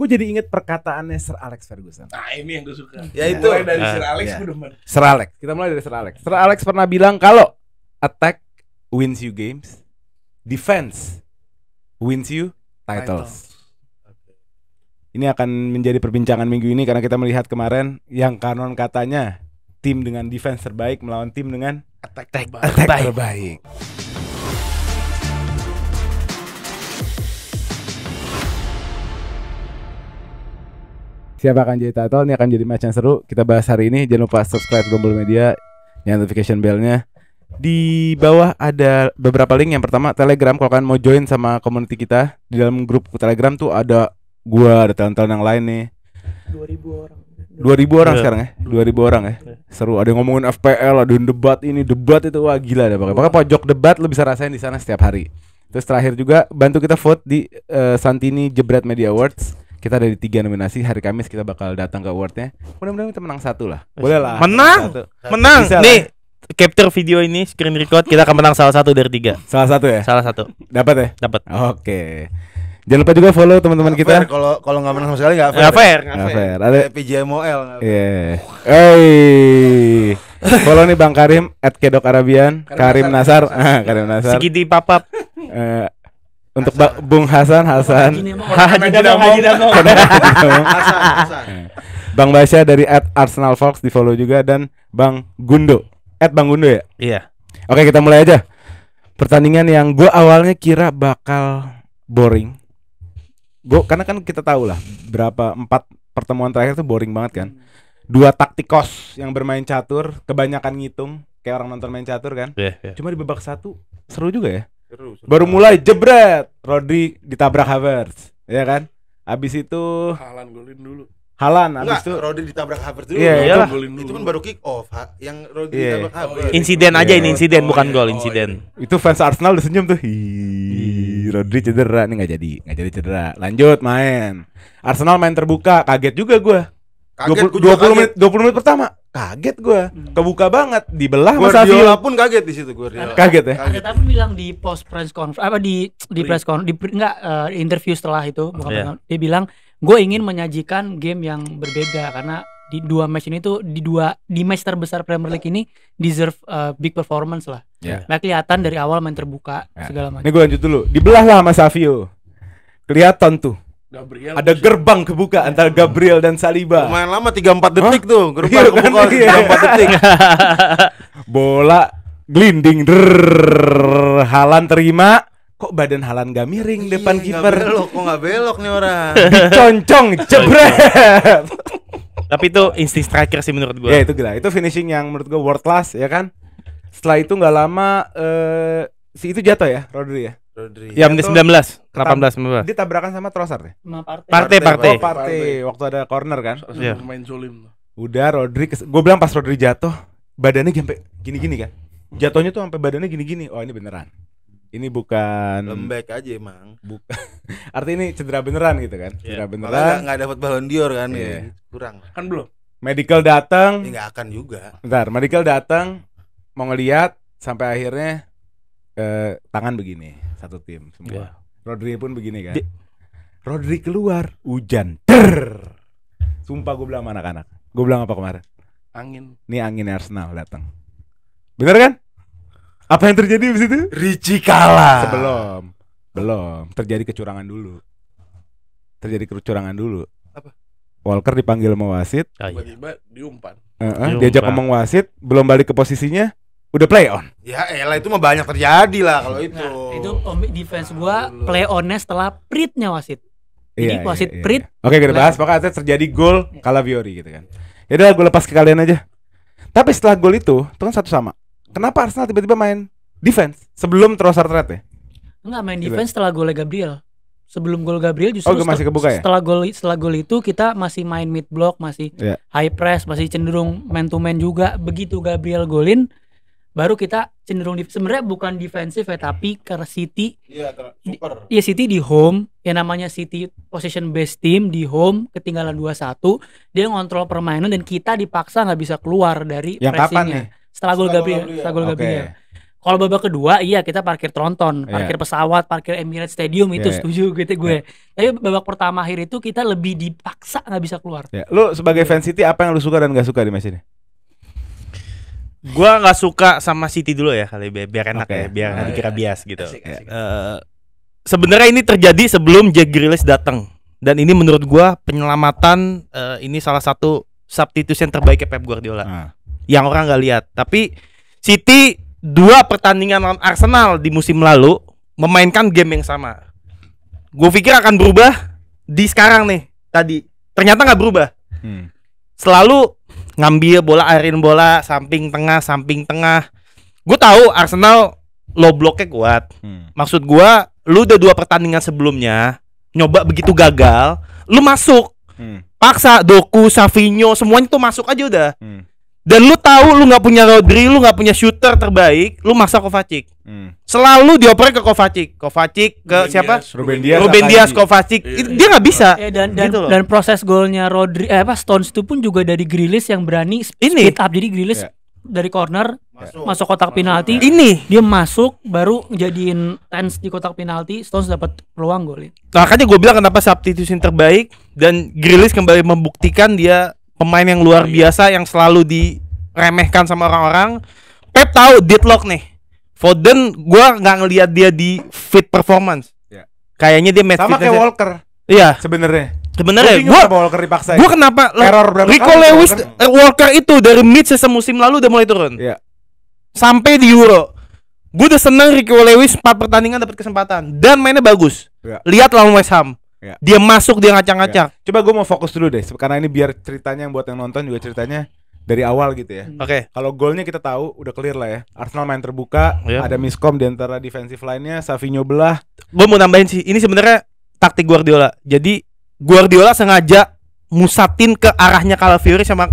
Gue jadi inget perkataannya Sir Alex Ferguson. Nah ini yang gue suka. Ya iya. itu. Mulai dari nah, Sir Alex, yeah. gue demen. Sir Alex. Kita mulai dari Sir Alex. Sir Alex pernah bilang kalau attack wins you games, defense wins you titles. Ini akan menjadi perbincangan minggu ini karena kita melihat kemarin yang kanon katanya tim dengan defense terbaik melawan tim dengan attack, attack terbaik. terbaik. siapa akan jadi title ini akan jadi match yang seru kita bahas hari ini jangan lupa subscribe Global Media yang notification bellnya di bawah ada beberapa link yang pertama Telegram kalau kalian mau join sama community kita di dalam grup Telegram tuh ada gua ada talent-talent yang lain nih 2000 orang 2000 orang yeah. sekarang ya 2000 orang ya iya. seru ada yang ngomongin FPL ada yang debat ini debat itu wah gila deh pakai pakai pojok debat lo bisa rasain di sana setiap hari terus terakhir juga bantu kita vote di uh, Santini Jebret Media Awards kita ada di tiga nominasi hari Kamis kita bakal datang ke awardnya mudah-mudahan kita menang satu lah boleh lah menang satu. menang Bisa nih Capture video ini screen record kita akan menang salah satu dari tiga. Salah satu ya? Salah satu. Dapat ya? Dapat. Oke. Okay. Jangan lupa juga follow teman-teman kita. Kalau kalau nggak menang sama sekali nggak fair. Nggak fair. Nggak fair. fair. Ada PJMOL. Iya. Yeah. Hey. follow nih Bang Karim at Kedok Arabian, Karim, Karim Nasar, Karim Nasar. Sigidi papap. Eh, untuk Hasan. Bung Hasan Hasan Haji Hasan Bang Basya dari at Arsenal Fox di follow juga dan Bang Gundo at Bang Gundo ya iya oke kita mulai aja pertandingan yang gue awalnya kira bakal boring gue karena kan kita tahu lah berapa empat pertemuan terakhir tuh boring banget kan dua taktikos yang bermain catur kebanyakan ngitung kayak orang nonton main catur kan yeah, yeah. cuma di babak satu seru juga ya Seru, Baru mulai jebret, Rodri ditabrak Havertz, ya kan? habis itu Halan golin dulu. Halan abis itu Rodri ditabrak Havertz dulu. Iya, yeah, dulu. Itu kan baru kick off ha, yang Rodri yeah. Iya. ditabrak Havertz. Oh, iya. Insiden aja ini iya. insiden oh, bukan oh, gol, insiden. Oh, itu fans Arsenal udah senyum tuh. Rodri cedera nih nggak jadi, nggak jadi cedera. Lanjut main. Arsenal main terbuka, kaget juga gua. Kaget 20, 20 kaget. menit 20 menit pertama kaget gue hmm. kebuka banget dibelah Mas Guardiola pun kaget di situ gue, kaget ya kaget tapi bilang di post press conference apa di di press conference di, enggak uh, interview setelah itu bukan yeah. Iya. dia bilang gue ingin menyajikan game yang berbeda karena di dua match ini tuh di dua di match terbesar Premier League ini deserve uh, big performance lah. Yeah. Nah, kelihatan dari awal main terbuka yeah. segala macam. Ini gue lanjut dulu. Dibelah lah sama Savio. Kelihatan tuh Gabriel ada gerbang kebuka antara iya. Gabriel dan Saliba. Lumayan lama empat detik huh? tuh gerbang iya, kebuka kan? Iya. 34 detik. Bola glinding drrr, Halan terima kok badan Halan gak miring Iyi, depan kiper. Belok kok gak belok nih orang. Diconcong jebret. Tapi itu insting striker sih menurut gue. Ya itu gila. Itu finishing yang menurut gue world class ya kan. Setelah itu nggak lama eh uh, si itu jatuh ya Rodri ya. Rodri. Ya menit 19, 18, 19. Dia tabrakan sama Trossard ya? Sama Partey. Partey, Partey. Oh, partai, Waktu ada corner kan? Iya. Main sulim Udah Rodri, gue bilang pas Rodri jatuh, badannya sampai gini-gini kan. Jatuhnya tuh sampai badannya gini-gini. Oh, ini beneran. Ini bukan lembek aja emang. Bukan. Arti ini cedera beneran gitu kan? Iya. Cedera beneran. Enggak gak, dapat Ballon d'Or kan yeah. ya. Kurang. Kan belum. Medical datang. Enggak ya, akan juga. Bentar, medical datang mau ngeliat sampai akhirnya eh, tangan begini satu tim semua. Yeah. Rodri pun begini kan. Di... Rodri keluar hujan. Ter. Sumpah gue bilang anak-anak. Gue bilang apa kemarin? Angin. Nih angin Arsenal datang. Bener kan? Apa yang terjadi di situ? Ricci kalah. Sebelum. Belum. Terjadi kecurangan dulu. Terjadi kecurangan dulu. Apa? Walker dipanggil sama wasit. Ah, iya. Tiba-tiba diumpan. Uh -huh. Diajak ngomong wasit, belum balik ke posisinya, udah play on. Ya elah itu mah banyak terjadi lah kalau itu. Nah, itu om defense gua play onnya setelah pritnya wasit. Jadi iya, iya wasit iya, iya. prit. Oke kita bahas pakai nah. pokoknya terjadi gol kalah iya. Viori gitu kan. Ya udah gue lepas ke kalian aja. Tapi setelah gol itu itu kan satu sama. Kenapa Arsenal tiba-tiba main defense sebelum Trossard threat ya? Enggak main defense setelah golnya Gabriel. Sebelum gol Gabriel justru oh, masih kebuka ya? setelah gol setelah gol itu kita masih main mid block, masih yeah. high press, masih cenderung man to man juga. Begitu Gabriel golin, baru kita cenderung di, sebenarnya bukan defensif ya tapi karena City iya ya City di home yang namanya City position based team di home ketinggalan 2-1 dia ngontrol permainan dan kita dipaksa nggak bisa keluar dari yang pressingnya. Kapan nih? Setelah gol Gabriel, setelah gol Gabriel. Okay. Kalau babak kedua iya kita parkir tronton, iya. parkir yeah. pesawat, parkir Emirates Stadium itu yeah. setuju gitu gue. Yeah. Iya. Tapi babak pertama akhir itu kita lebih dipaksa nggak bisa keluar. Yeah. Lu sebagai yeah. fan City apa yang lu suka dan gak suka di match ini? Gua nggak suka sama City dulu ya kali biar, enak okay. ya, biar nanti dikira kira iya. bias gitu. Uh, Sebenarnya ini terjadi sebelum Jack Grealish datang dan ini menurut gua penyelamatan uh, ini salah satu substitusi yang terbaik ya Pep Guardiola. Uh. Yang orang nggak lihat, tapi City dua pertandingan lawan Arsenal di musim lalu memainkan game yang sama. Gue pikir akan berubah di sekarang nih tadi. Ternyata nggak berubah. Hmm. Selalu ngambil bola airin bola samping tengah samping tengah gue tahu Arsenal low blocknya kuat hmm. maksud gue lu udah dua pertandingan sebelumnya nyoba begitu gagal lu masuk hmm. paksa Doku Savinho semuanya tuh masuk aja udah hmm dan lu tahu lu nggak punya Rodri, lu nggak punya shooter terbaik, lu maksa Kovacic. Hmm. Selalu dioper ke Kovacic, Kovacic ke Ruben siapa? Dias. Ruben Dias, Ruben Dias Kovacic. Iya, dia nggak bisa. Eh, dan dan, gitu dan proses golnya Rodri eh apa Stones itu pun juga dari Grilis yang berani speed Ini. up jadi Grilis yeah. Iya. dari corner masuk, masuk kotak masuk, penalti. Ya. Ini dia masuk baru jadiin tens di kotak penalti, Stones dapat peluang golin. Makanya gue bilang kenapa substitusi terbaik dan Grilis kembali membuktikan dia pemain yang luar iya. biasa yang selalu diremehkan sama orang-orang. Pep tahu Deadlock nih. Foden gue nggak ngelihat dia di fit performance. Ya. Kayaknya dia match sama kayak Walker. Iya. Sebenarnya. Sebenarnya gue Walker dipaksa. Gue kenapa? Error berapa Rico kali Lewis Walker? Eh, Walker itu dari mid season musim lalu udah mulai turun. Iya. Sampai di Euro. Gue udah seneng Rico Lewis 4 pertandingan dapat kesempatan dan mainnya bagus. Ya. Lihat lawan West Ham. Ya. Dia masuk dia ngacang-ngacang. Ya. Coba gue mau fokus dulu deh, karena ini biar ceritanya yang buat yang nonton juga ceritanya dari awal gitu ya. Hmm. Oke. Okay. Kalau golnya kita tahu udah clear lah ya. Arsenal main terbuka, yeah. ada miskom di antara defensive line-nya, Savinho belah. Gue mau nambahin sih, ini sebenarnya taktik Guardiola. Jadi Guardiola sengaja musatin ke arahnya Calafiori sama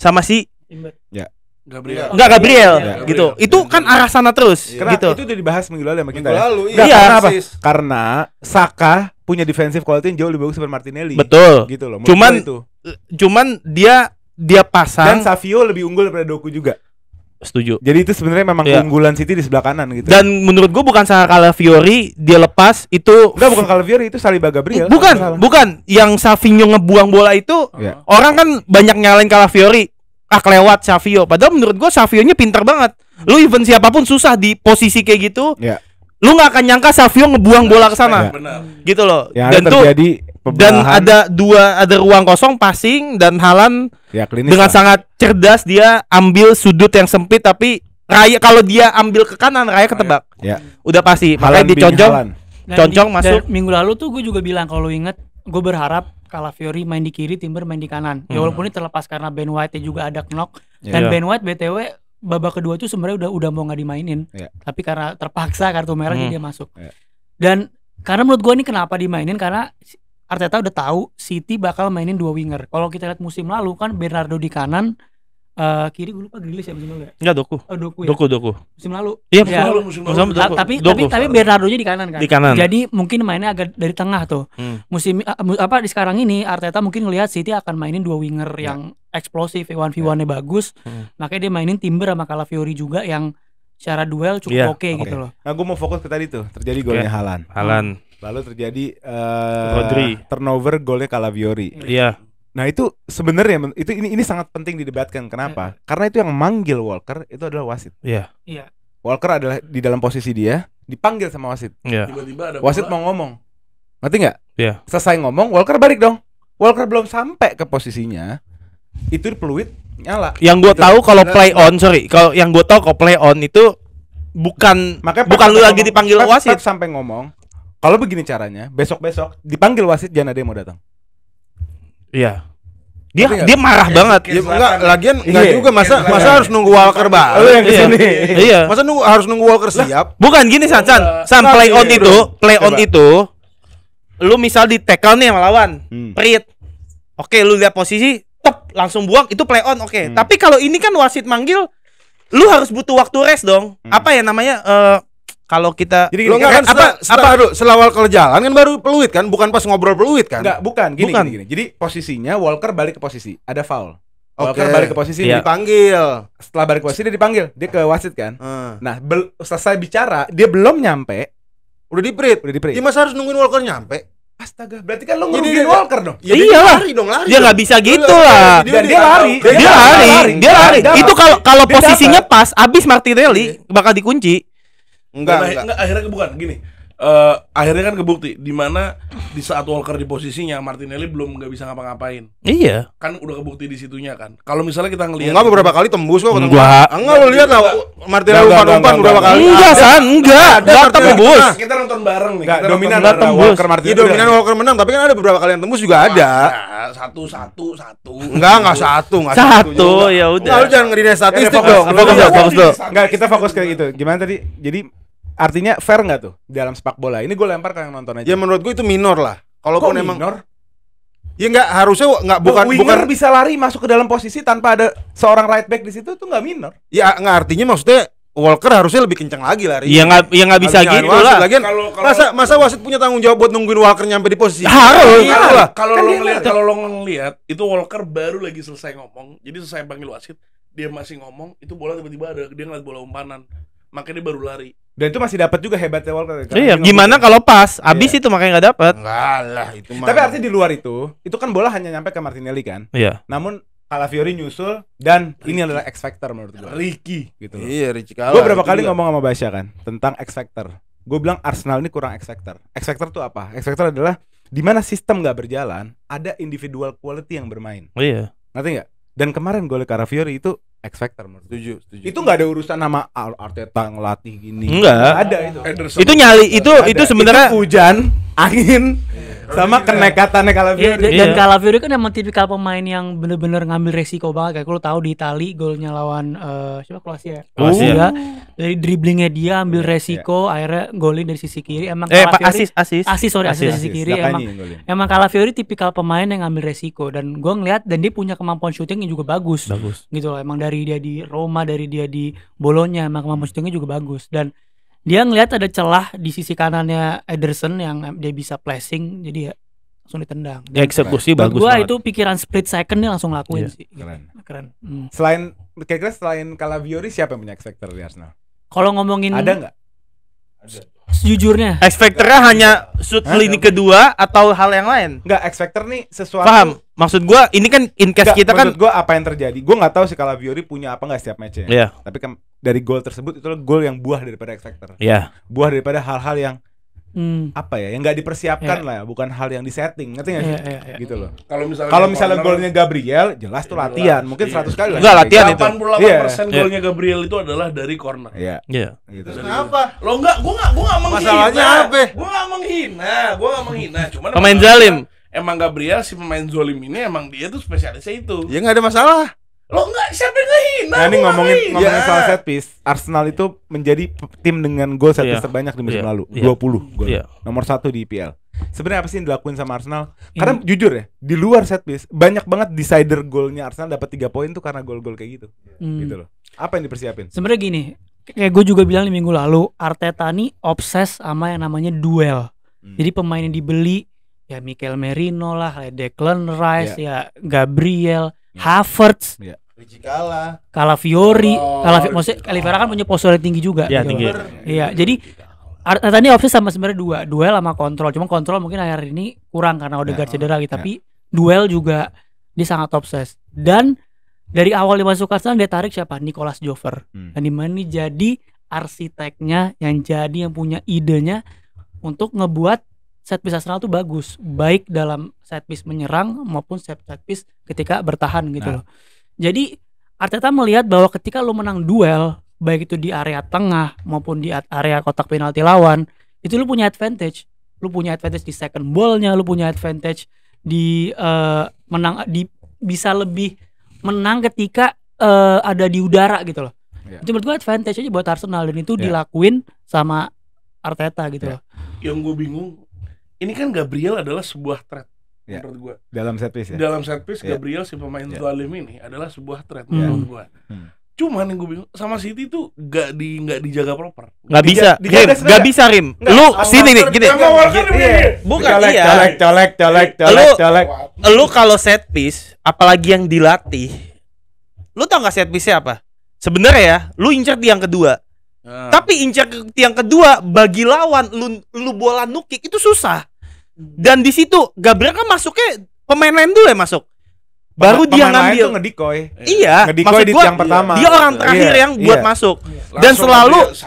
sama si Ya. Gabriel. Enggak Gabriel, ya, gitu. Gabriel. Itu iya. kan arah sana terus. Ya. gitu. itu udah dibahas minggu lalu ya, kita. Minggu ya? iya. iya karena apa? Karena Saka punya defensive quality yang jauh lebih bagus daripada Martinelli. Betul. Gitu loh. Cuman itu. cuman dia dia pasang dan Savio lebih unggul daripada Doku juga. Setuju. Jadi itu sebenarnya memang yeah. keunggulan City di sebelah kanan gitu. Dan menurut gua bukan salah Fiori dia lepas itu Enggak bukan Fiori itu Saliba Gabriel. Bukan, bukan. Yang Savinho ngebuang bola itu yeah. orang kan banyak nyalain Fiori Ah lewat Savio. Padahal menurut gua Savionya pintar banget. Lu even siapapun susah di posisi kayak gitu. Yeah lu nggak akan nyangka Savio ngebuang bola ke sana. Gitu loh. ya, dan tuh dan ada dua ada ruang kosong passing dan Halan ya, dengan lah. sangat cerdas dia ambil sudut yang sempit tapi Raya kalau dia ambil ke kanan Raya ketebak. Ya. Udah pasti makanya diconcong. concong di, masuk. minggu lalu tuh gue juga bilang kalau inget gue berharap Fiori main di kiri, Timber main di kanan. Ya hmm. Ya walaupun ini terlepas karena Ben White juga ada knock yeah. dan iya. Ben White BTW babak kedua itu sebenarnya udah udah mau nggak dimainin yeah. tapi karena terpaksa kartu merah hmm. jadi dia masuk yeah. dan karena menurut gue ini kenapa dimainin karena Arteta udah tahu City bakal mainin dua winger kalau kita lihat musim lalu kan Bernardo di kanan Uh, kiri gue lupa Grilis ya musim lalu ya? Enggak Doku. Oh, Doku ya. Doku Doku. Musim lalu. Iya, musim ya. musim lalu. Musim lalu. Tapi doku. tapi tapi Bernardo-nya di kanan kan. Di kanan. Jadi mungkin mainnya agak dari tengah tuh. Hmm. Musim eh, apa di sekarang ini Arteta mungkin ngelihat City akan mainin dua winger yeah. yang eksplosif, Iwan v 1 nya bagus. Hmm. Makanya dia mainin Timber sama Fiori juga yang secara duel cukup yeah. oke okay, okay. gitu loh. Nah, gue mau fokus ke tadi tuh, terjadi golnya Halan. Halan. Lalu terjadi uh, Rodri. turnover golnya Fiori. Iya. Yeah. Nah, itu sebenarnya itu ini ini sangat penting didebatkan. Kenapa? Yeah. Karena itu yang manggil Walker itu adalah wasit. Iya. Yeah. Iya. Yeah. Walker adalah di dalam posisi dia dipanggil sama wasit. Yeah. Tiba-tiba ada wasit bola. mau ngomong. Ngerti nggak? Iya. Selesai ngomong, Walker balik dong. Walker belum sampai ke posisinya itu peluit nyala. Yang gue gitu. tahu kalau nah, play nah. on, sorry, kalau yang gue tahu kalau play on itu bukan Makanya bukan lu lagi dipanggil Pep, wasit Pep sampai ngomong kalau begini caranya besok besok dipanggil wasit jangan ada yang mau datang. Iya. Dia Tapi dia marah ya, banget. Ya, enggak, iya. lagian enggak iya. juga masa iya, masa harus nunggu iya. Walker balik. yang Iya. Masa nunggu harus nunggu Walker siap. Bukan gini San San. San play on itu, play on itu lu misal di tackle nih sama lawan. Hmm. Perit. Oke, lu lihat posisi tep langsung buang itu play on oke okay. hmm. tapi kalau ini kan wasit manggil lu harus butuh waktu rest dong hmm. apa ya namanya uh, kalau kita jadi gini, kan, kan apa setelah, apa aduh, selawal kalau jalan kan baru peluit kan bukan pas ngobrol peluit kan enggak bukan gini, bukan. gini gini jadi posisinya Walker balik ke posisi ada foul Walker okay. balik ke posisi yeah. dipanggil setelah balik ke posisi dia dipanggil dia ke wasit kan hmm. nah selesai bicara dia belum nyampe udah di print udah di ya masa harus nungguin Walker nyampe Astaga, berarti kan lo ngerugin Walker dong? Ya, iya gitu lah. Dia nggak bisa gitu lah. Dia, lari. Dia, lari. lari. Dia lari. Itu kalau kalau posisinya pas, abis Martinelli iya. bakal dikunci. Enggak, enggak. enggak. Akhirnya bukan gini uh, akhirnya kan kebukti di mana di saat Walker di posisinya Martinelli belum nggak bisa ngapa-ngapain. Iya. Kan udah kebukti di situnya kan. Kalau misalnya kita ngelihat Enggak beberapa kali tembus kok ketemu. Enggak. Enggak lu lihat lah Martinelli umpan-umpan beberapa kali. Enggak, San, enggak. Enggak tembus. Nah, kita nonton bareng nih. Enggak dominan enggak tembus. Walker Martinelli. Iya, dominan Walker menang, tapi kan ada beberapa kali yang tembus juga ah, ada. Ah, satu, satu, satu. Enggak, enggak satu, enggak satu. Satu, ya udah. Lu jangan ngeri iya, statistik dong. Fokus dong, fokus dong. Enggak, kita fokus ke itu. Gimana tadi? Jadi artinya fair nggak tuh dalam sepak bola? Ini gue lempar ke yang nonton aja. Ya menurut gue itu minor lah. Kalau pun emang minor? Ya nggak harusnya nggak oh, bukan winger bukan bisa lari masuk ke dalam posisi tanpa ada seorang right back di situ tuh nggak minor. Ya nggak artinya maksudnya Walker harusnya lebih kencang lagi lari. Iya nggak, ya nggak bisa gitu wasit. lah. Lagian, kalo, kalo, masa masa wasit punya tanggung jawab buat nungguin Walker nyampe di posisi. Harus. Iya, iya. Gitu lah. Kan kalau kan lo ngeliat, kalau lo ngelihat itu Walker baru lagi selesai ngomong, jadi selesai panggil wasit, dia masih ngomong, itu bola tiba-tiba ada dia ngeliat bola umpanan, makanya dia baru lari. Dan itu masih dapat juga hebatnya Walker. Ya, iya, gimana kalau pas? habis iya. itu makanya nggak dapat. Enggak lah itu mah. Tapi artinya di luar itu, itu kan bola hanya nyampe ke Martinelli kan? Iya. Namun Calafiori nyusul dan Ricky. ini adalah X Factor menurut gue. Ricky gitu loh. Iya, Ricky Gue berapa kali ngomong sama Basya kan tentang X Factor. Gue bilang Arsenal ini kurang X Factor. X Factor tuh apa? X Factor adalah di mana sistem nggak berjalan, ada individual quality yang bermain. Oh, iya. Ngerti nggak? Dan kemarin gol Calafiori itu X Factor menurut setuju, setuju. Itu nggak ada urusan nama Arteta ngelatih gini. Enggak. ada itu. Itu nyali itu itu, itu sebenarnya hujan angin iya. sama iya. kenekatannya kalau iya, Yeah, dan yeah. Calafiori kan emang tipikal pemain yang bener-bener ngambil resiko banget kayak lo tahu di Itali golnya lawan uh, siapa Kroasia. Ya? Kroasia. Oh, dari dribblingnya dia ambil resiko yeah. akhirnya golin dari sisi kiri emang eh, Calafiori asis asis asis sorry asis, asis dari sisi kiri emang emang Calafiori tipikal pemain yang ngambil resiko dan gue ngeliat dan dia punya kemampuan shooting yang juga bagus. Bagus. Gitu loh emang dari dia di Roma dari dia di Bologna emang kemampuan shootingnya juga bagus dan dia ngelihat ada celah di sisi kanannya Ederson yang dia bisa placing jadi ya langsung ditendang. Dan eksekusi bagus gua banget. itu pikiran split second nih langsung lakuin yeah. sih. Keren. Keren. Hmm. Selain kira-kira selain Calaviori siapa yang punya eksekutor di Arsenal? Kalau ngomongin ada nggak? Ada sejujurnya. X hanya shoot Hah? lini kedua atau hal yang lain? Enggak, X Factor nih sesuatu. Paham. Maksud gua ini kan in case gak, kita kan gua apa yang terjadi. Gua nggak tahu sih kalau Viori punya apa nggak setiap matchnya. Iya. Yeah. Tapi kan dari gol tersebut itu gol yang buah daripada X Iya. Yeah. Buah daripada hal-hal yang hmm. apa ya yang nggak dipersiapkan yeah. lah ya, bukan hal yang disetting ngerti nggak yeah, yeah, yeah. gitu loh kalau misalnya kalau misalnya golnya Gabriel jelas tuh ya, latihan jelas. mungkin yeah. Iya. 100 kali lah nggak latihan itu 88 yeah. Iya. persen yeah. golnya Gabriel itu adalah dari corner Iya yeah. yeah. gitu. kenapa lo nggak gua nggak gua nggak menghina masalahnya apa gua nggak menghina gua nggak menghina cuman pemain zalim emang Gabriel si pemain zalim ini emang dia tuh spesialisnya itu ya nggak ada masalah Lo enggak siapa yang ngehina? Nah, ini ngomongin ngomongin, ngomongin ya. yeah. soal set piece. Arsenal itu menjadi tim dengan gol set piece yeah. terbanyak di musim yeah. lalu. Yeah. 20 gol. Yeah. Nomor satu di IPL. Sebenarnya apa sih yang dilakuin sama Arsenal? Iya. Karena jujur ya, di luar set piece banyak banget decider golnya Arsenal dapat tiga poin tuh karena gol-gol kayak gitu. hmm. Gitu loh. Apa yang dipersiapin? Sebenarnya gini, kayak gue juga bilang di minggu lalu, Arteta nih obses sama yang namanya duel. Hmm. Jadi pemain yang dibeli ya Mikel Merino lah, Declan Rice yeah. ya Gabriel, yeah. Havertz. Yeah. Ricci kalah. Kalah Fiori, oh, kalah maksudnya Calivera kan punya postur yang tinggi juga. Iya, gitu. tinggi. Iya, jadi tadi opsi sama sebenarnya dua, duel sama kontrol. Cuma kontrol mungkin akhir ini kurang karena udah yeah, cedera gitu, yeah. tapi duel juga dia sangat obses. Dan dari awal dia masuk Arsenal dia tarik siapa? Nicolas Jover. Hmm. Dan dimana ini jadi arsiteknya yang jadi yang punya idenya untuk ngebuat set piece Arsenal tuh bagus, baik dalam set piece menyerang maupun set set piece ketika bertahan gitu nah. loh. Jadi Arteta melihat bahwa ketika lo menang duel, baik itu di area tengah maupun di area kotak penalti lawan, itu lo punya advantage. Lo punya advantage di second ballnya, lo punya advantage di uh, menang di bisa lebih menang ketika uh, ada di udara gitu loh. Yeah. Itu menurut gue advantage aja buat Arsenal dan itu yeah. dilakuin sama Arteta gitu yeah. loh. Yang gue bingung, ini kan Gabriel adalah sebuah threat yeah. menurut gue dalam set piece ya? dalam set piece yeah. Gabriel si pemain yeah. Ya. Tualim ini adalah sebuah threat yeah. menurut gue hmm. cuman yang gue bingung sama City tuh gak di gak dijaga proper gak bisa Rim bisa Rim lu sini nih gini iya. Iya. bukan colek, iya colek colek colek colek lu, colek lu kalau set piece apalagi yang dilatih lu tau gak set piece apa sebenarnya ya lu incer tiang kedua Hmm. Tapi incer tiang kedua bagi lawan lu lu bola nukik itu susah. Hmm. Dan di situ Gabriel kan masuknya pemain lain dulu ya masuk. Baru pemain dia ngambil. Lain ngedikoy. Iya. Ngedikoy di gua, yang pertama. Dia orang terakhir iya, yang buat iya. masuk. Iya. Dan selalu dan,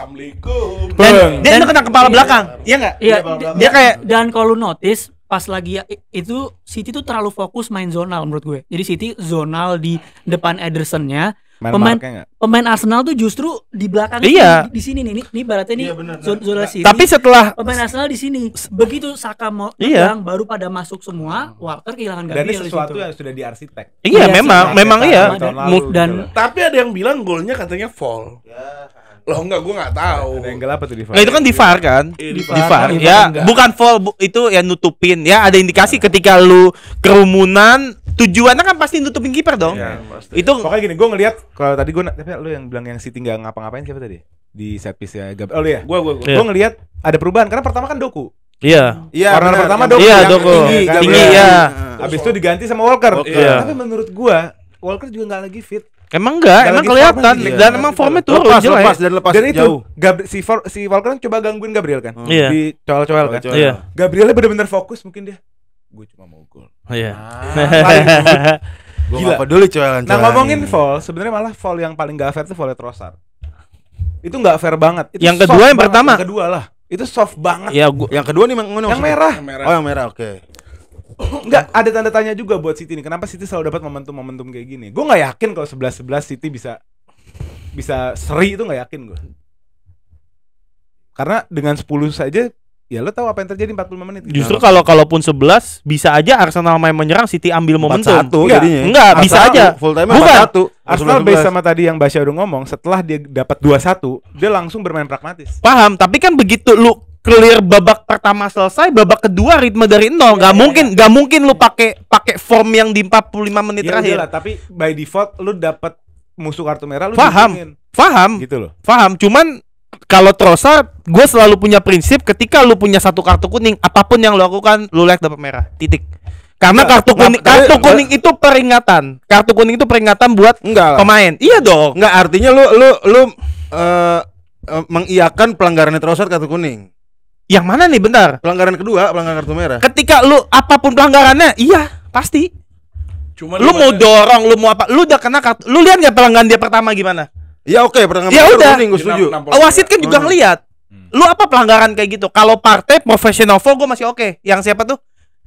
dan, dan, dia kena kepala belakang. Iya enggak? Iya. iya dia kayak dan kalau notice pas lagi ya, itu City tuh terlalu fokus main zonal menurut gue. Jadi City zonal di depan Edersonnya, Main pemain pemain Arsenal tuh justru di belakang iya. di, di sini nih ini ini baratnya ini iya, bener, zona, sini. Tapi setelah pemain Arsenal di sini begitu Saka mau iya. yang baru pada masuk semua hmm. Walker kehilangan Gabriel. Dan ini sesuatu yang sudah diarsitek. Iya, iya memang sih, memang iya. Dan, dan tapi ada yang bilang golnya katanya fall. Ya. Kan. Loh enggak gue enggak tahu. Ada yang gelap tuh di VAR. Nah, itu kan di iya. VAR kan? Iya, di VAR. Iya, ya, bukan fall bu, itu yang nutupin. Ya ada indikasi iya. ketika lu kerumunan tujuannya kan pasti nutupin kiper dong. Iya, pasti. Itu pokoknya gini, gue ngelihat kalau tadi gue tapi lu yang bilang yang City nggak ngapa-ngapain siapa tadi? Di set piece ya Gab. Oh ya? iya. Gue gue gue ngelihat ada perubahan karena pertama kan Doku. Iya. Iya. Corner bener. pertama Doku. Iya, kan? Doku. Tinggi, iya, kan, tinggi ya. Abis itu diganti sama Walker. Walker. Iya. Tapi menurut gue Walker juga nggak lagi fit. Emang enggak, emang kelihatan iya. dan emang formnya tuh lepas, jelas. Lepas dan lepas dan itu jauh. Gab si For, si Walker kan coba gangguin Gabriel kan. Hmm. Di coel-coel kan. Iya. Gabrielnya benar-benar fokus mungkin dia. Gue cuma mau gol. Oh iya. Yeah. Gue gak peduli cewek Nah ngomongin fall, sebenarnya malah fall yang paling gak fair tuh fallnya Trossard. Itu gak fair banget. Itu yang kedua yang banget. pertama. Yang kedua lah. Itu soft banget. Ya, gua... Yang kedua nih yang, yang merah. Yang merah. Oh yang merah oke. Okay. Enggak, ada tanda tanya juga buat City nih. Kenapa City selalu dapat momentum-momentum kayak gini? Gue nggak yakin kalau sebelas sebelas City bisa bisa seri itu nggak yakin gue. Karena dengan 10 saja ya lo tahu apa yang terjadi 45 menit gitu. Justru kalau kalaupun 11 bisa aja Arsenal main menyerang City ambil momentum. Satu enggak, jadinya. Enggak, Arsenal, bisa aja. Full time Bukan. 1. Arsenal base sama tadi yang Basya udah ngomong setelah dia dapat 2-1, dia langsung bermain pragmatis. Paham, tapi kan begitu lu clear babak pertama selesai, babak kedua ritme dari nol. nggak ya, mungkin, iya. nggak ya, ya. mungkin lu pakai pakai form yang di 45 menit ya, terakhir. Lah, tapi by default lu dapat musuh kartu merah lu paham dihubungin. paham gitu loh paham cuman kalau terosa, gue selalu punya prinsip ketika lu punya satu kartu kuning apapun yang lu lakukan lu lihat dapat merah titik karena kartu kuning kartu kuning itu peringatan kartu kuning itu peringatan buat enggak pemain lah. iya dong Nggak artinya lu lu lu uh, eh, eh, mengiakan pelanggaran Trossard kartu kuning yang mana nih bentar pelanggaran kedua pelanggaran kartu merah ketika lu apapun pelanggarannya iya pasti Cuma lu mau dorong lu mau apa lu udah kena kartu lu lihat nggak pelanggaran dia pertama gimana Iya, ya oke, okay, pertandingan ya udah. kuning gue setuju. Oh, wasit kan juga oh, iya. ngelihat. Hmm. Lu apa pelanggaran kayak gitu? Kalau partai profesional gue masih oke. Okay. Yang siapa tuh?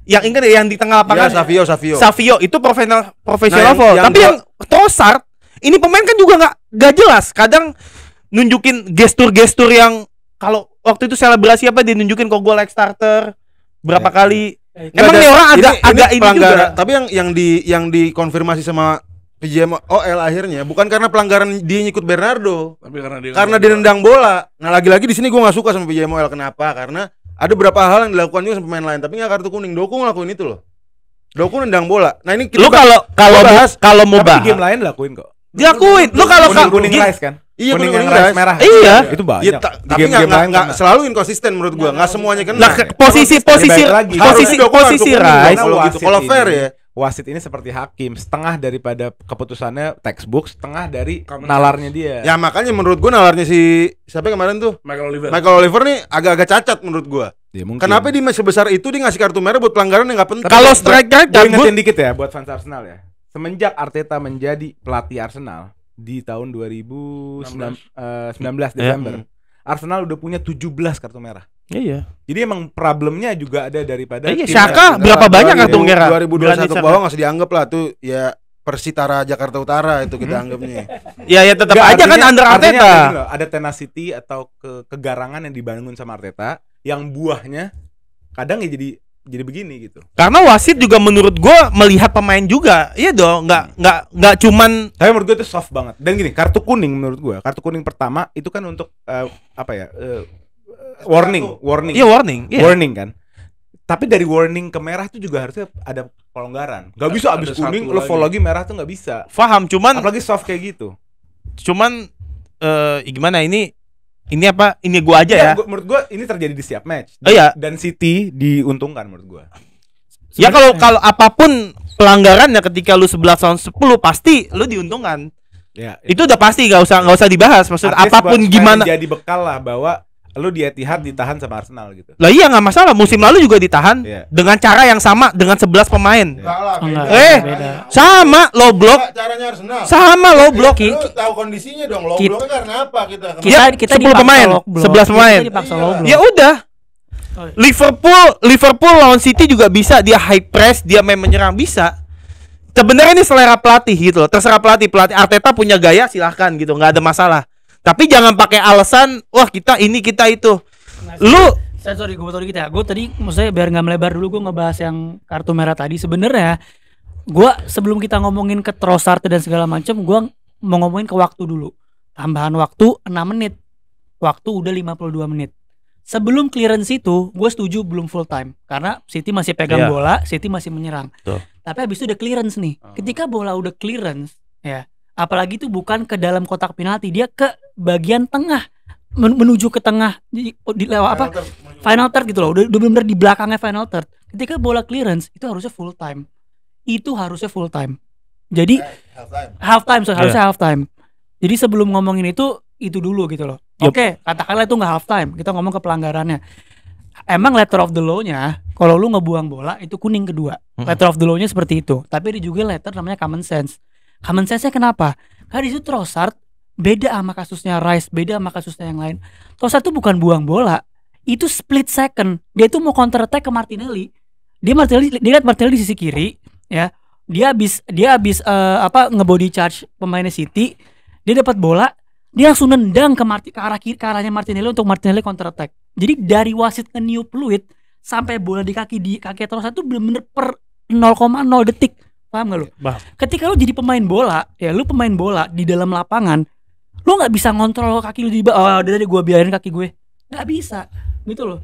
Yang ingat ya, yang di tengah lapangan. Ya, Savio, Savio. Savio itu profesional profesional nah, yang Tapi yang Tosar ini pemain kan juga nggak gak jelas. Kadang nunjukin gestur-gestur yang kalau waktu itu selebrasi apa dia nunjukin kok gue like starter berapa ya. kali. Ya, Emang ada, nih orang agak ini, agak ini, ini juga. Tapi yang yang di yang dikonfirmasi sama Iya, OL oh, akhirnya bukan karena pelanggaran dia nyikut Bernardo, tapi karena dia karena dia nendang bola. bola. Nah, lagi-lagi di sini gue nggak suka sama OL kenapa? Karena ada beberapa hal yang dilakukan juga sama pemain lain, tapi nggak kartu kuning. Doku ngelakuin itu loh. Doku nendang bola. Nah, ini kita Lu kalau kalau bahas kalau mau bahas game lain lakuin kok. dilakuin Lu kalau kuning, kuning rice kan? Iya kuning, kuning rice, merah. Iya, iya. itu banyak. Ya, ta tapi nggak selalu inkonsisten menurut gue Nggak semuanya kena. Nah, posisi posisi posisi posisi rice kalau gitu. Kalau fair ya wasit ini seperti hakim setengah daripada keputusannya textbook setengah dari nalarnya dia ya makanya menurut gue nalarnya si siapa yang kemarin tuh Michael Oliver Michael Oliver nih agak-agak cacat menurut gue Ya, mungkin. Kenapa di match sebesar itu dia ngasih kartu merah buat pelanggaran yang gak penting? Kalau strike kan gue ingetin dikit ya buat fans Arsenal ya. Semenjak Arteta menjadi pelatih Arsenal di tahun 2019 uh, 19 Desember, yeah. Arsenal udah punya 17 kartu merah. Iya, iya. Jadi emang problemnya juga ada daripada eh, Iya, Saka berapa banyak kartu merah? 2021 ke bawah enggak usah dianggap lah tuh ya Persitara Jakarta Utara itu kita hmm. anggapnya. Iya ya tetap aja kan under Arteta. ada tenacity atau ke kegarangan yang dibangun sama Arteta yang buahnya kadang ya jadi jadi begini gitu. Karena wasit juga menurut gue melihat pemain juga, iya dong, nggak nggak nggak cuman. Tapi menurut gue itu soft banget. Dan gini, kartu kuning menurut gue, kartu kuning pertama itu kan untuk uh, apa ya uh, warning, warning. Iya warning. yeah. Warning kan. Tapi dari warning ke merah itu juga harusnya ada pelonggaran. Gak bisa abis ada kuning lo follow lagi merah tuh gak bisa. Faham, cuman apalagi soft kayak gitu. Cuman uh, gimana ini ini apa? Ini gua aja ya. ya. Gua, menurut gua ini terjadi di siap match. Dan, oh, iya. dan City diuntungkan menurut gua. Sebenernya, ya kalau kalau apapun pelanggarannya ketika lu 11 tahun 10 pasti lu diuntungkan. Ya, itu, itu udah pasti nggak usah nggak usah dibahas maksud apapun gimana jadi bekal lah bahwa lu di Etihad ditahan sama Arsenal gitu. Lah iya nggak masalah, musim iya. lalu juga ditahan yeah. dengan cara yang sama dengan 11 pemain. Yeah. Enggak, eh, beda. sama lo blok. Sama lo iya, blok. tahu kondisinya dong lo blok karena apa kita? Kita kita 10 pemain, 11 pemain. Iya. Ya udah. Oh, Liverpool Liverpool lawan City juga bisa dia high press, dia main menyerang bisa. Sebenarnya ini selera pelatih gitu loh. Terserah pelatih, pelatih Arteta punya gaya silahkan gitu, nggak ada masalah. Tapi jangan pakai alasan wah kita ini kita itu. Nah, lu saya sorry gue sorry kita. Ya. Gue tadi maksudnya biar nggak melebar dulu gue ngebahas yang kartu merah tadi sebenarnya gue sebelum kita ngomongin ke Trossard dan segala macam gue mau ngomongin ke waktu dulu tambahan waktu 6 menit waktu udah 52 menit sebelum clearance itu gue setuju belum full time karena City masih pegang yeah. bola City masih menyerang Tuh. tapi habis itu udah clearance nih ah. ketika bola udah clearance ya apalagi itu bukan ke dalam kotak penalti dia ke bagian tengah men menuju ke tengah di, di lewat apa third. final third gitu loh udah, udah benar di belakangnya final third ketika bola clearance itu harusnya full time itu harusnya full time jadi eh, half time, half time so, yeah. Iya. half time jadi sebelum ngomongin itu itu dulu gitu loh yep. oke okay, katakanlah itu nggak half time kita ngomong ke pelanggarannya emang letter of the law-nya kalau lu ngebuang bola itu kuning kedua -hmm. letter of the law-nya seperti itu tapi ada juga letter namanya common sense common sense-nya kenapa karena itu Trossard beda sama kasusnya Rice beda sama kasusnya yang lain Tosa itu bukan buang bola itu split second dia itu mau counter attack ke Martinelli dia Martinelli dia lihat Martinelli di sisi kiri ya dia habis dia habis uh, apa ngebody charge pemain City dia dapat bola dia langsung nendang ke, Marti, ke arah kiri ke arahnya Martinelli untuk Martinelli counter attack. Jadi dari wasit ke new fluid sampai bola di kaki di kaki terus itu benar-benar per 0,0 detik. Paham gak lu? Bah. Iya, Ketika lu jadi pemain bola, ya lu pemain bola di dalam lapangan, lu nggak bisa ngontrol kaki lu bawah oh udah tadi gue biarin kaki gue nggak bisa gitu loh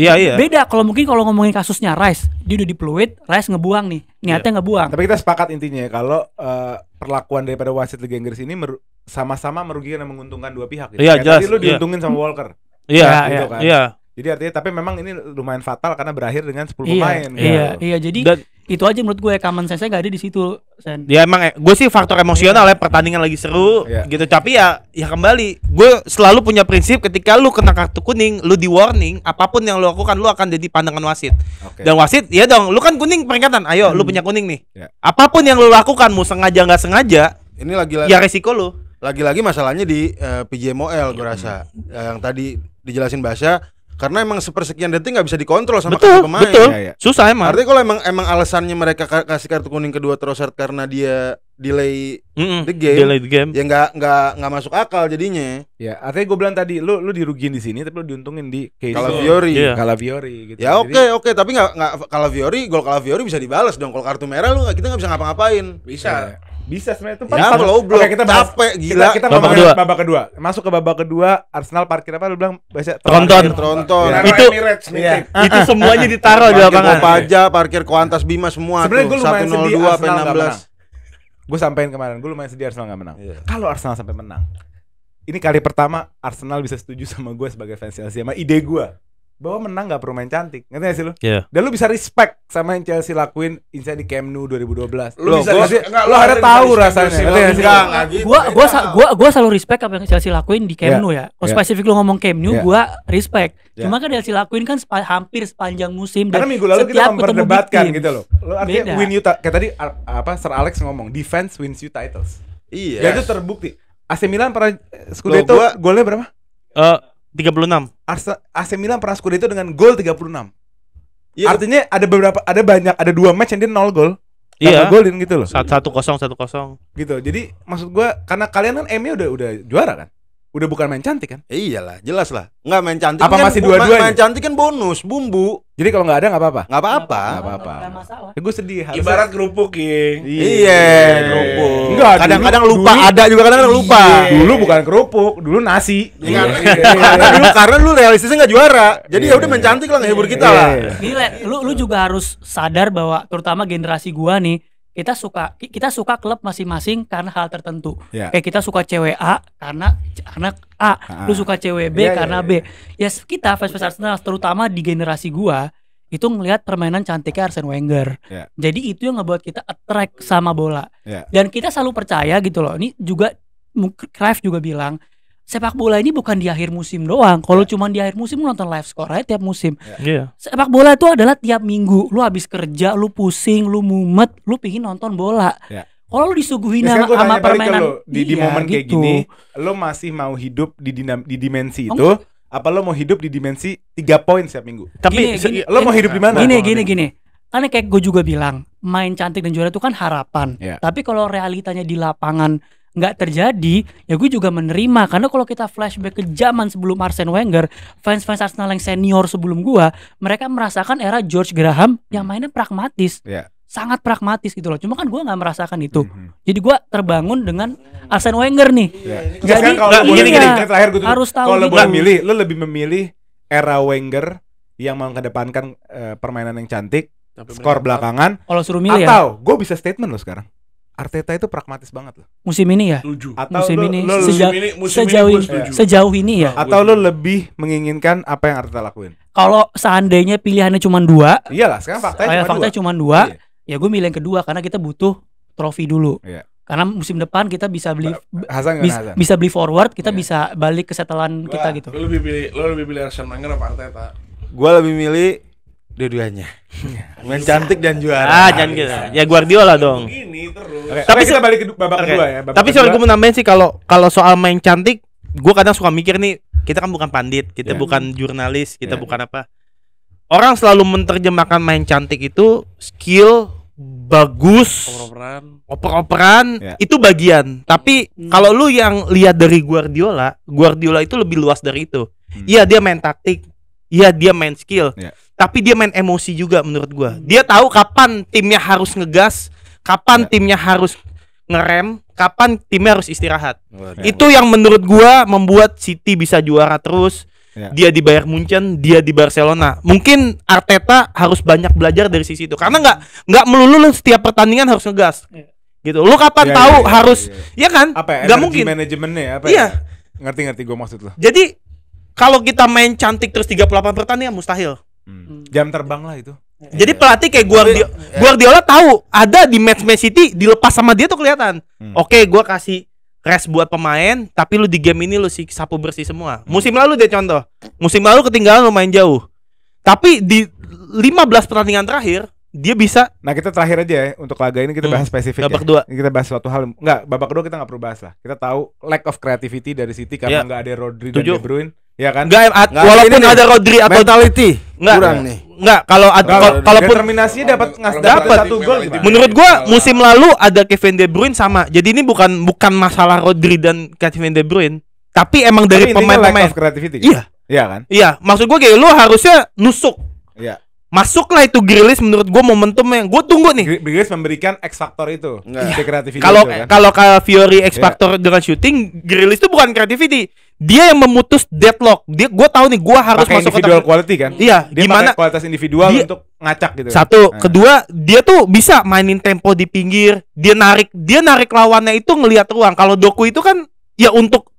Iya iya. Beda kalau mungkin kalau ngomongin kasusnya Rice, dia udah di fluid, Rice ngebuang nih, niatnya iya. ngebuang. Tapi kita sepakat intinya kalau uh, perlakuan daripada wasit Liga Inggris ini meru sama-sama merugikan dan menguntungkan dua pihak. Gitu. Iya, jelas. Tadi lu iya. diuntungin sama Walker. Iya, gitu iya, gitu kan. iya. Jadi artinya tapi memang ini lumayan fatal karena berakhir dengan 10 iya, pemain. Iya, gitu. iya. Jadi dan, itu aja menurut gue common sense gak ada di situ Sen. ya emang e, gue sih faktor emosional yeah. ya pertandingan lagi seru yeah. gitu tapi ya ya kembali gue selalu punya prinsip ketika lu kena kartu kuning lu di warning apapun yang lu lakukan lu akan jadi pandangan wasit okay. dan wasit ya dong lu kan kuning peringatan ayo hmm. lu punya kuning nih yeah. apapun yang lu lakukan mau sengaja nggak sengaja ini lagi lagi ya resiko lu lagi-lagi masalahnya di uh, e, PJMOL gue iya. rasa e, yang tadi dijelasin bahasa karena emang sepersekian detik nggak bisa dikontrol sama betul, pemain. Betul. Ya, ya. Susah emang. Artinya kalau emang emang alasannya mereka kasih kartu kuning kedua Trossard karena dia delay mm -mm, the game. Delay the game. Ya nggak nggak nggak masuk akal jadinya. Ya, artinya gue bilang tadi lu lu dirugiin di sini tapi lu diuntungin di Calaviori. Yeah. Calaviori gitu. Ya oke okay, oke, okay. tapi nggak nggak Calaviori gol Calaviori bisa dibalas dong. Kalau kartu merah lu kita nggak bisa ngapa-ngapain. Bisa. Ya. Bisa sebenarnya itu Ya, lo belum. kita bahas. Capek, gila. Kita, kita babak kedua. babak kedua. Masuk ke babak kedua, Arsenal parkir apa lu bilang? Biasa Tronton. Tronton. Ya. Itu ya. Itu semuanya ditaruh di lapangan. Parkir Kopaja, parkir Kuantas Bima semua. Sebenarnya gue lumayan sedih Arsenal Gue sampein kemarin, gue lumayan sedih Arsenal gak menang. Yeah. Kalau Arsenal sampai menang, ini kali pertama Arsenal bisa setuju sama gue sebagai fans Chelsea sama ide gue bahwa menang gak perlu main cantik ngerti gak sih lu? Yeah. dan lu bisa respect sama yang Chelsea lakuin inside di Camp Nou 2012 lu Loh, bisa gua, ngasih, enggak, lu harus tahu rasanya ngerti gak sih? Gitu. gua, gua, gua, gua selalu respect apa yang Chelsea lakuin di Camp yeah. Nou ya kalau iya. yeah. spesifik lu ngomong Camp Nou yeah. gua respect yeah. cuma kan Chelsea lakuin kan sepa, hampir sepanjang musim karena minggu lalu kita memperdebatkan gitu loh lu artinya Beda. win you kayak tadi apa Sir Alex ngomong defense wins you titles iya ya itu terbukti AC Milan pernah eh, Scudetto golnya berapa? Uh, 36. Arsa, AC Milan pernah Scudetto dengan gol 36. Ya, Artinya ada beberapa ada banyak ada dua match yang dia nol gol. Iya. golin gitu loh. Satu kosong satu kosong. Gitu. Jadi maksud gua karena kalian kan MU udah udah juara kan? udah bukan main cantik kan? Iyalah, jelas lah. Enggak main cantik. Apa kan, masih dua-duanya? Main cantik kan bonus, bumbu. Jadi kalau enggak ada enggak apa-apa. Enggak apa-apa. Enggak apa-apa. Ya, gue sedih. Harusnya... Ibarat kerupuk ya. Iya, kerupuk. Enggak. Kadang-kadang lupa dulu, ada juga kadang-kadang lupa. Iye. Dulu bukan kerupuk, dulu nasi. karena iya. iya. dulu karena lu realistisnya enggak juara. Jadi ya udah main iya. cantik lah ngehibur kita lah. Gila, lu lu juga harus sadar bahwa terutama generasi gua nih kita suka kita suka klub masing-masing karena hal tertentu. Yeah. Kayak kita suka cewek A karena anak A, uh-huh. lu suka cewek B yeah, iya, karena yeah, yeah. B. Iya. Ya yes, kita fans fans Arsenal terutama di generasi gua itu ngelihat permainan cantiknya Arsene Wenger. Yeah. Jadi itu yang ngebuat kita attract sama bola. Yeah. Dan kita selalu percaya gitu loh. Ini juga Clive juga bilang sepak bola ini bukan di akhir musim doang. Kalau yeah. cuma di akhir musim lu nonton live score aja tiap musim. Yeah. Yeah. Sepak bola itu adalah tiap minggu lu habis kerja, lu pusing, lu mumet, lu pingin nonton bola. Yeah. Kalau lu disuguhin ya, sama, sama permainan lu, di, iya, di momen gitu. kayak gini, lu masih mau hidup di dinam, di dimensi oh, itu? Oh, apa lo mau hidup di dimensi tiga poin setiap minggu? Tapi gini, lo mau eh, hidup di mana? Gini gini gini. Karena kayak gue juga bilang, main cantik dan juara itu kan harapan. Yeah. Tapi kalau realitanya di lapangan nggak terjadi ya gue juga menerima karena kalau kita flashback ke zaman sebelum Arsene Wenger fans fans Arsenal yang senior sebelum gue mereka merasakan era George Graham yang mainnya pragmatis yeah. sangat pragmatis gitu loh cuma kan gue nggak merasakan itu mm -hmm. jadi gue terbangun dengan Arsene Wenger nih yeah. jadi kan kalau nah, gini, gini, kan gini. terakhir gue harus tahu kalau gitu. milih lo lebih memilih era Wenger yang mengedepankan uh, permainan yang cantik Tapi skor belakangan kalau suruh milih ya? atau ya? gue bisa statement lo sekarang Arteta itu pragmatis banget loh. Musim ini ya? Atau musim, ini, sejauh, ini sejauh ini sejauh, ini ya. Atau lo lebih menginginkan apa yang Arteta lakuin? Kalau seandainya pilihannya cuma dua, iyalah sekarang faktanya, oh ya, cuma, faktanya dua. cuma dua. Iya. Ya gue milih yang kedua karena kita butuh trofi dulu. Iya. Karena musim depan kita bisa beli Hasan bis, Hasan? bisa beli forward, kita iya. bisa balik ke setelan kita gitu. Lo lebih pilih lo lebih pilih Arsene Wenger apa Arteta? Gue lebih milih Dua-duanya. Iya. Main cantik dan juara. Ah, jangan gitu. Ya Guardiola dong. Okay. Tapi kita balik ke babak okay. kedua ya. Babak Tapi soal gue menambahin sih kalau kalau soal main cantik, gue kadang suka mikir nih, kita kan bukan pandit, kita yeah. bukan jurnalis, kita yeah. bukan apa. Orang selalu menerjemahkan main cantik itu skill bagus oper-operan oper-operan yeah. itu bagian tapi hmm. kalau lu yang lihat dari Guardiola Guardiola itu lebih luas dari itu hmm. iya hmm. dia main taktik Iya dia main skill, yeah. tapi dia main emosi juga menurut gue. Dia tahu kapan timnya harus ngegas, kapan yeah. timnya harus ngerem, kapan timnya harus istirahat. Iya. Itu yang menurut gue membuat City bisa juara terus. Yeah. Dia di Bayern Munchen, dia di Barcelona. Mungkin Arteta harus banyak belajar dari sisi itu karena nggak nggak melulu setiap pertandingan harus ngegas. Yeah. Gitu. Lu kapan yeah, iya, tahu yeah, iya, harus yeah, yeah. ya kan? Apa ya? Gak manajemennya ya? Apa yeah. Ngerti-ngerti gue maksud lo. Jadi kalau kita main cantik terus 38 pertandingan ya, mustahil. Hmm. hmm. Jam terbang lah itu. Jadi pelatih kayak Guardiola, eh. Guardiola tahu ada di match match City dilepas sama dia tuh kelihatan. Hmm. Oke, okay, gua kasih rest buat pemain, tapi lu di game ini lu sih sapu bersih semua. Hmm. Musim lalu dia contoh. Musim lalu ketinggalan lumayan jauh. Tapi di 15 pertandingan terakhir dia bisa nah kita terakhir aja ya untuk laga ini kita hmm. bahas hmm, spesifik babak ya. dua kita bahas suatu hal Enggak babak kedua kita nggak perlu bahas lah kita tahu lack of creativity dari City karena yeah. nggak ada Rodri Tujuh. dan De Bruyne Ya kan? Gak, at, walaupun ada Rodri atau mentality nggak, kurang nih. Enggak, kalau kalaupun determinasinya dapat dapat satu gol. Gitu. Menurut gua musim lalu ada Kevin De Bruyne sama. Jadi ini bukan bukan masalah Rodri dan Kevin De Bruyne, tapi emang dari pemain-pemain. Iya. Iya kan? Iya, maksud gua kayak lu harusnya nusuk. Iya masuklah itu Grilis menurut gue momentum yang gue tunggu nih Grilis memberikan X factor itu Nggak. Yeah. kalau kan? kalau Fiori X iya. factor yeah. dengan shooting Grilis itu bukan creativity dia yang memutus deadlock dia gue tahu nih gue harus Pake masuk individual ke quality kan iya dia gimana kualitas individual dia, untuk ngacak gitu kan? satu nah. kedua dia tuh bisa mainin tempo di pinggir dia narik dia narik lawannya itu ngelihat ruang kalau Doku itu kan ya untuk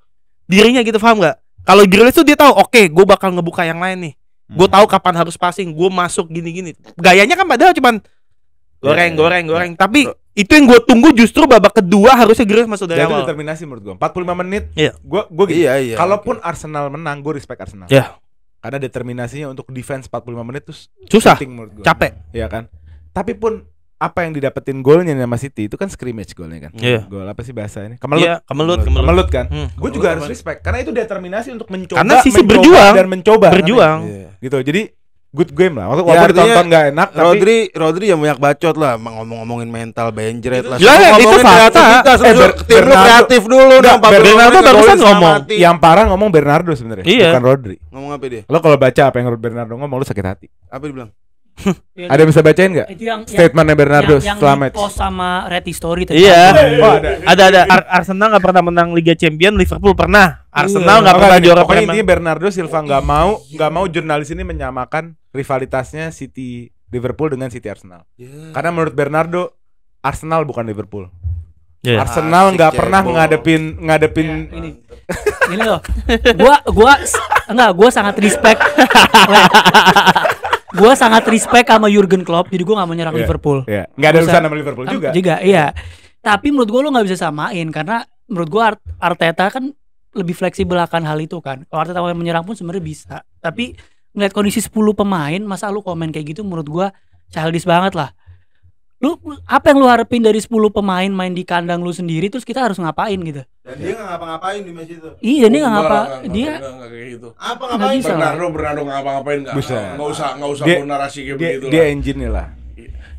dirinya gitu paham nggak kalau Grilis tuh dia tahu oke okay, gue bakal ngebuka yang lain nih Hmm. Gue tahu kapan harus passing, gue masuk gini-gini. Gayanya kan padahal cuman iya, goreng, iya. goreng, goreng. Tapi itu yang gue tunggu justru babak kedua harusnya Grealish masuk dari ya, awal. determinasi menurut gue. 45 menit. Iya. Gue gue gitu. Iya, iya, Kalaupun okay. Arsenal menang, gue respect Arsenal. Iya. Karena determinasinya untuk defense 45 menit tuh susah. Capek. Iya kan. Tapi pun apa yang didapetin golnya sama City itu kan scrimmage golnya kan. Yeah. Gol apa sih bahasanya? Kemelut. Yeah, iya, kemelut, kemelut. Kemelut kan. Hmm. Gue juga harus respect karena itu determinasi untuk mencoba karena Sisi mencoba berjuang dan mencoba. Kan? Berjuang. Kan, Gitu. Jadi good game lah. Waktu ya, ditonton nggak enak Rodri, tapi Rodri Rodri yang banyak bacot lah ngomong-ngomongin mental itu lah. Ya, ya itu fakta. eh, ber, tim lu kreatif dulu dong Pak Bernardo barusan ngomong. Yang parah ngomong Bernardo sebenarnya, iya. bukan Rodri. Ngomong apa dia? Lo kalau baca apa yang Bernardo ngomong lu sakit hati. Apa dia bilang ya, ada bisa bacain nggak statementnya Bernardo yang, yang setelah match? Yang sama Reti Story tadi. Iya. Oh, ada. ada ada Arsenal nggak pernah menang Liga Champions Liverpool pernah. Arsenal iya. nggak pernah juara. Pokoknya intinya Bernardo Silva nggak mau nggak mau jurnalis ini menyamakan rivalitasnya City Liverpool dengan City Arsenal. Yeah. Karena menurut Bernardo Arsenal bukan Liverpool. Yeah. Arsenal nggak ya, pernah ngadepin ngadepin yeah, ini. ini loh. Gua gua enggak, gua sangat respect. gue sangat respect sama Jurgen Klopp jadi gue gak mau nyerang yeah, Liverpool yeah. gak ada urusan sama Liverpool juga juga iya tapi menurut gue lo gak bisa samain karena menurut gue Art Arteta kan lebih fleksibel akan hal itu kan kalau Arteta mau menyerang pun sebenarnya bisa tapi ngeliat kondisi 10 pemain masa lu komen kayak gitu menurut gue childish banget lah lu apa yang lu harapin dari 10 pemain main di kandang lu sendiri terus kita harus ngapain gitu dan dia nggak ngapa-ngapain di match itu iya dia nggak ngapa dia nggak kayak gitu apa ngapain bisa Bernardo Bernardo nggak ngapa-ngapain nggak Bisa? nggak usah nggak usah dia, narasi kayak dia, dia engine lah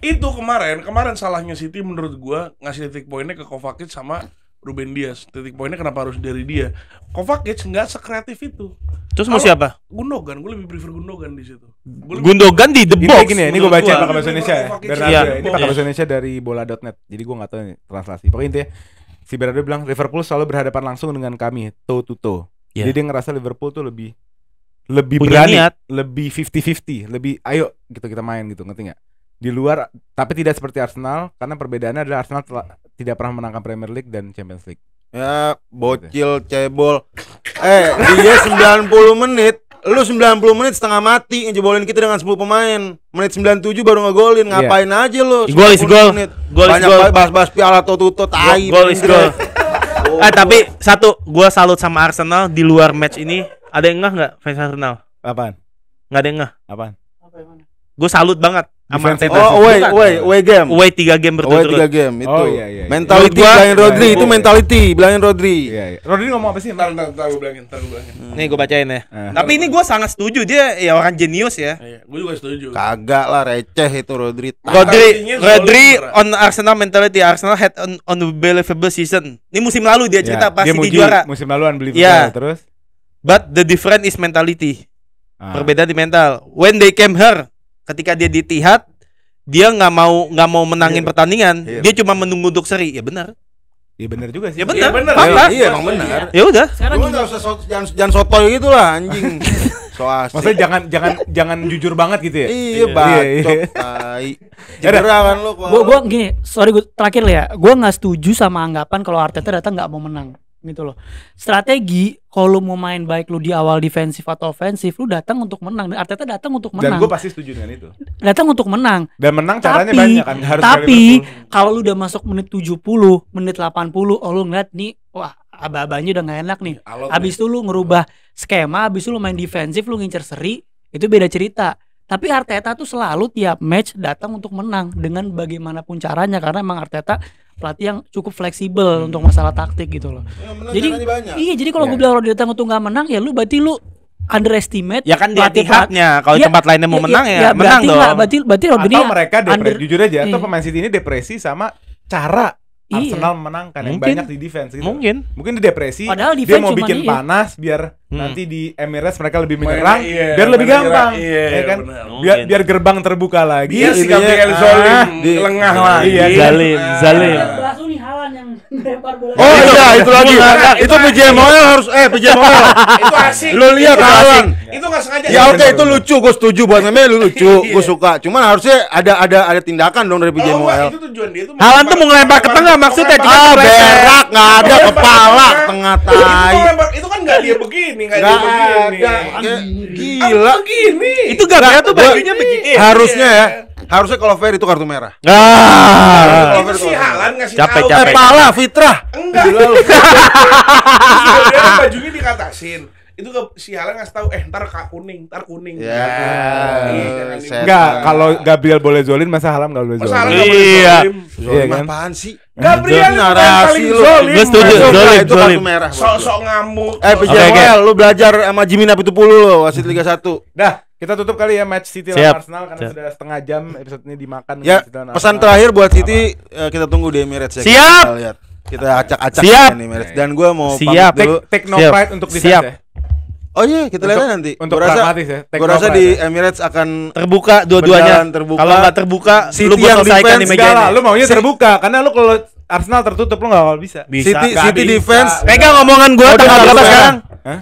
itu kemarin kemarin salahnya City menurut gua ngasih titik poinnya ke Kovacic sama Ruben Dias. Titik poinnya kenapa harus dari dia? Kovacic nggak sekreatif itu. Terus mau siapa? Gundogan, gue lebih prefer Gundogan di situ. Gundogan di the box. Ini gini ya, ini gue baca pakai bahasa Indonesia ya. dari ya. ini pakai bahasa Indonesia dari bola.net. Jadi gue nggak tahu nih, translasi. Pokoknya intinya si Bernardo bilang Liverpool selalu berhadapan langsung dengan kami, toe to toe. Yeah. Jadi dia ngerasa Liverpool tuh lebih lebih Punya berani, niat. lebih fifty fifty, lebih ayo gitu kita main gitu, ngerti nggak? Di luar tapi tidak seperti Arsenal karena perbedaannya adalah Arsenal telah tidak pernah menangkan Premier League dan Champions League. Ya, bocil gitu ya. cebol. Eh, dia 90 menit, lu 90 menit setengah mati ngejebolin kita dengan 10 pemain. Menit 97 baru ngegolin, iya. ngapain yeah. aja lu? Gol is gol. Gol is gol. Banyak bahas-bahas piala Toto tai. Gol is gol. Eh, tapi satu, gua salut sama Arsenal di luar match ini. Ada yang ngeh nggak fans Arsenal? Apaan? Nggak ada yang ngeh. Apaan? Apa yang mana? Gue salut banget sama Arteta. Oh, away, away, away game. Away 3 game berturut-turut. Away 3 game oh, itu. Oh, iya, iya, iya. Mentality gua, bilangin Rodri, iya, itu iya. mentality bilangin Rodri. Iya, iya. Rodri ngomong apa sih? Entar entar gua bilangin, entar gua bilangin. Hmm. Nih gua bacain ya. Eh. Tapi ini gua sangat setuju dia ya orang jenius ya. Iya, gua juga setuju. Kagak lah receh itu Rodri. Rodri Rodri on Arsenal mentality Arsenal had on, on the believable season. Ini musim lalu dia iya, cerita yeah. pasti dia di juara. Musim lalu unbelievable iya. yeah. terus. But the difference is mentality. Ah. Perbedaan di mental. When they came here, ketika dia ditihat dia nggak mau nggak mau menangin iya. pertandingan iya. dia cuma menunggu untuk seri ya benar Iya benar juga sih. Ya iya, benar. Ya, benar. Ya, iya emang benar. Ya udah. Sekarang Lu usah so, jangan jangan sotoy gitu lah anjing. so asik. Maksudnya jangan jangan jangan jujur banget gitu ya. Iya, bacot iya, tai. Ya Cedera kan lu. Gua gua gini, sorry gua terakhir lah ya. Gua nggak setuju sama anggapan kalau Arteta datang nggak mau menang gitu loh. Strategi kalau mau main baik lu di awal defensif atau ofensif, lu datang untuk menang. Arteta datang untuk menang. Dan gue pasti setuju dengan itu. Datang untuk menang. Dan menang caranya tapi, banyak kan harus Tapi kalau lu udah masuk menit 70, menit 80, oh lu ngeliat nih, wah abah-abahnya udah gak enak nih. Halo, abis itu lu ngerubah skema, abis itu lu main defensif, lu ngincer seri, itu beda cerita. Tapi Arteta tuh selalu tiap match datang untuk menang dengan bagaimanapun caranya karena emang Arteta pelatih yang cukup fleksibel hmm. untuk masalah taktik gitu loh. Ya, jadi iya jadi kalau ya. gue bilang Rodrigo datang tuh nggak menang ya lu berarti lu underestimate ya kan di hatnya kalau ya, tempat lainnya mau ya, ya, menang ya, ya, menang berarti dong. Gak, berarti berarti atau mereka depresi under, jujur aja iya. atau pemain City ini depresi sama cara Iya. Arsenal iya. menang kan yang banyak di defense gitu. Mungkin. Mungkin di depresi. Padahal dia mau bikin iya. panas biar hmm. nanti di Emirates mereka lebih menyerang iya, biar lebih gampang. Iya, ya kan? Bener. Biar biar gerbang terbuka lagi. Iya si Gabriel Zolim ah, lengah iya, lagi. Kan? Ah. Iya, Zalim, Zalim yang melempar bola. Oh iya, itu lagi. itu PJMOL harus eh PJMOL. itu asik. Lu lihat kawan. Itu enggak iya. sengaja. Ya oke, itu lucu, gue setuju buat namanya lu lucu, iya. gue suka. Cuman harusnya ada ada ada tindakan dong dari PJMOL. Oh, itu tujuan dia itu. Halan tuh mau ngelempar ke tengah maksudnya ah, berak enggak ada kepala tengah tai. Itu kan enggak dia begini, enggak dia begini. Gila. Begini. Itu gara tuh bajunya begini. Iya. Harusnya ya Harusnya kalau fair itu kartu merah. Ah. Itu si Halan ngasih capek, tahu. Capek. Kepala eh, fitrah. Enggak. Terus kan bajunya dikatasin itu ke si Halan ngasih tahu eh ntar kak kuning ntar kuning yeah. Iya, kan enggak kalau Gabriel boleh zolin masa Halan enggak boleh zolin masa nggak boleh iya. zolim iya kan apaan sih Gabriel narasi lu gue setuju zolim itu kartu merah sok sok ngamuk eh PJL lu belajar sama Jimmy Napitupulu lo wasit Liga 1 dah kita tutup kali ya match City lawan Arsenal karena Siap. sudah setengah jam episode ini dimakan. Ya, pesan terakhir buat City eh, kita tunggu di Emirates ya. Siap. Kita lihat. Kita acak-acak di Emirates dan gue mau Siap. Take, dulu. Take, no Siap. pride untuk di Siap. ya. Oh iya, kita lihat nanti. Untuk gua rasa, ya. Gua rasa di ya. Emirates akan terbuka dua-duanya. Kalau nggak terbuka, City lu yang selesaikan di meja Lu maunya terbuka karena lu kalau Arsenal tertutup lu nggak bisa. bisa. City, City defense. Pegang omongan gua tanggal berapa sekarang?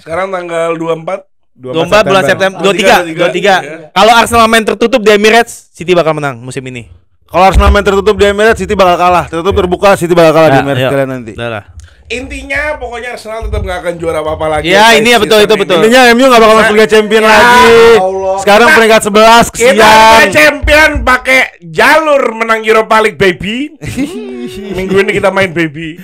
Sekarang tanggal 24 dua Domba bulan September ah, dua tiga dua tiga. Kalau Arsenal main tertutup di Emirates, City bakal menang musim ini. Kalau Arsenal main tertutup di Emirates, City bakal kalah. Tertutup yeah. terbuka, City bakal kalah nah, di iya, Emirates iya. kalian nanti. Dalah. Intinya pokoknya Arsenal tetap gak akan juara apa-apa lagi. Ya, ini ya betul itu betul. Intinya MU gak bakal masuk Liga Champion ya, lagi. Allah. Sekarang nah, peringkat sebelas. kesian. Kita Champion pakai jalur menang Europa League baby. Minggu ini kita main baby.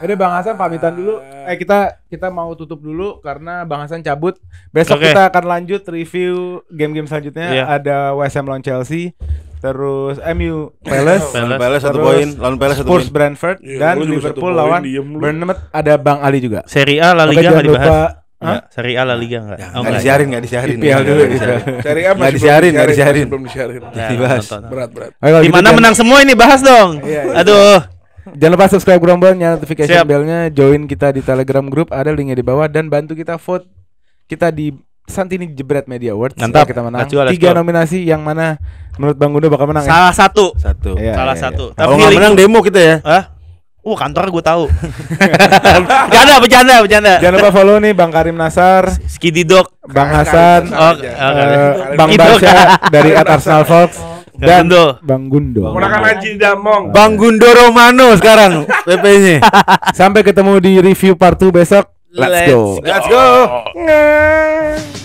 Ada Bang Hasan pamitan dulu. Iya. Eh kita kita mau tutup dulu karena Bang Hasan cabut. Besok okay. kita akan lanjut review game-game selanjutnya. Yeah. Ada West Ham lawan Chelsea terus MU Palace, Palace, Palace satu poin, lawan Palace satu Spurs Brentford yeah, dan Liverpool lawan Bournemouth ada Bang Ali juga. Serie A La Liga Oke, jangan lupa dibahas. Enggak, Seri A La Liga enggak. Ya, oh, enggak disiarin, enggak disiarin. IPL dulu. Seri A enggak disiarin, enggak disiarin. Belum disiarin. Dibahas. Berat, berat. Di mana gitu. menang semua ini bahas dong. Iya, iya, iya. Aduh. Jangan lupa subscribe Gerombol, nyala notification Siap. bellnya, join kita di Telegram grup ada linknya di bawah dan bantu kita vote kita di Santini Jebret Media Awards. Mantap. kita menang. Let's go, Tiga nominasi yang mana menurut Bang Gundo bakal menang? Salah ya? satu. Satu. Ya, Salah ya, satu. Ya. Tapi Kalau menang demo kita ya. Hah? Wah uh, kantor gue tahu. bercanda, bercanda, bercanda. Jangan lupa follow nih Bang Karim Nasar, Skidi Dog, Bang Hasan, Bang oh, ya. oh, Basya dari At Arsenal Fox. Oh, dan Bang Gundo. Bang Gundo Romano sekarang PP-nya. Sampai ketemu di review part 2 besok. Let's go. Let's go.